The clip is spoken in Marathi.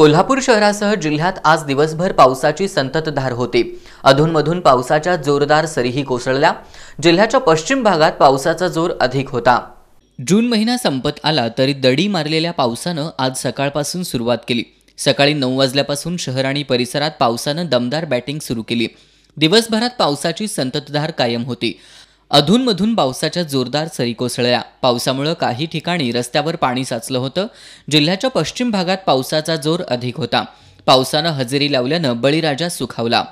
कोल्हापूर शहरासह जिल्ह्यात आज दिवसभर पावसाची संततधार होती अधूनमधून पावसाच्या जोरदार सरीही कोसळल्या जिल्ह्याच्या पश्चिम भागात पावसाचा जोर अधिक होता जून महिना संपत आला तरी दडी मारलेल्या पावसानं आज सकाळपासून सुरुवात केली सकाळी नऊ वाजल्यापासून शहर आणि परिसरात पावसानं दमदार बॅटिंग सुरू केली दिवसभरात पावसाची संततधार कायम होती अधूनमधून पावसाच्या जोरदार सरी कोसळल्या पावसामुळं काही ठिकाणी रस्त्यावर पाणी साचलं होतं जिल्ह्याच्या पश्चिम भागात पावसाचा जोर अधिक होता पावसानं हजेरी लावल्यानं बळीराजा सुखावला